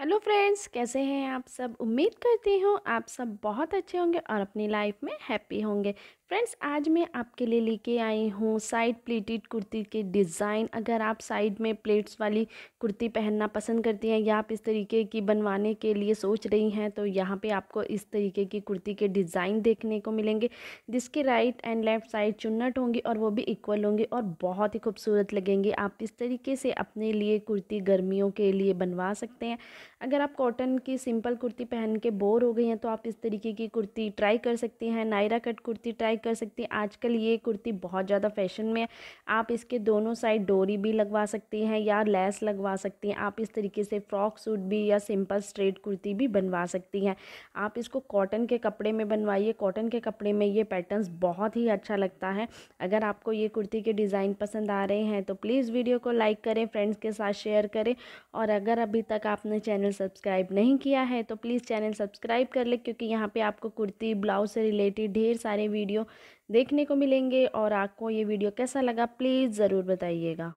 hello friends कैसे हैं आप सब उम्मीद करती हूँ आप सब बहुत अच्छे होंगे और अपनी लाइफ में हैप्पी होंगे फ्रेंड्स आज मैं आपके लिए लेके आई हूँ साइड प्लेटेड कुर्ती के डिज़ाइन अगर आप साइड में प्लेट्स वाली कुर्ती पहनना पसंद करती हैं या आप इस तरीके की बनवाने के लिए सोच रही हैं तो यहाँ पे आपको इस तरीके की कुर्ती के डिज़ाइन देखने को मिलेंगे जिसके राइट एंड लेफ़्ट साइड चुन्नट होंगी और वो भी इक्वल होंगी और बहुत ही खूबसूरत लगेंगे आप इस तरीके से अपने लिए कुर्ती गर्मियों के लिए बनवा सकते हैं अगर आप कॉटन की सिंपल कुर्ती पहन के बोर हो गई हैं तो आप इस तरीके की कुर्ती ट्राई कर सकती हैं नायरा कट कुर्ती ट्राई कर सकती हैं आजकल ये कुर्ती बहुत ज़्यादा फैशन में है आप इसके दोनों साइड डोरी भी लगवा सकती हैं या लेस लगवा सकती हैं आप इस तरीके से फ्रॉक सूट भी या सिंपल स्ट्रेट कुर्ती भी बनवा सकती हैं आप इसको कॉटन के कपड़े में बनवाइए कॉटन के कपड़े में ये पैटर्न बहुत ही अच्छा लगता है अगर आपको ये कुर्ती के डिज़ाइन पसंद आ रहे हैं तो प्लीज़ वीडियो को लाइक करें फ्रेंड्स के साथ शेयर करें और अगर अभी तक आपने चैनल सब्सक्राइब नहीं किया है तो प्लीज़ चैनल सब्सक्राइब कर ले क्योंकि यहाँ पे आपको कुर्ती ब्लाउज से रिलेटेड ढेर सारे वीडियो देखने को मिलेंगे और आपको ये वीडियो कैसा लगा प्लीज़ ज़रूर बताइएगा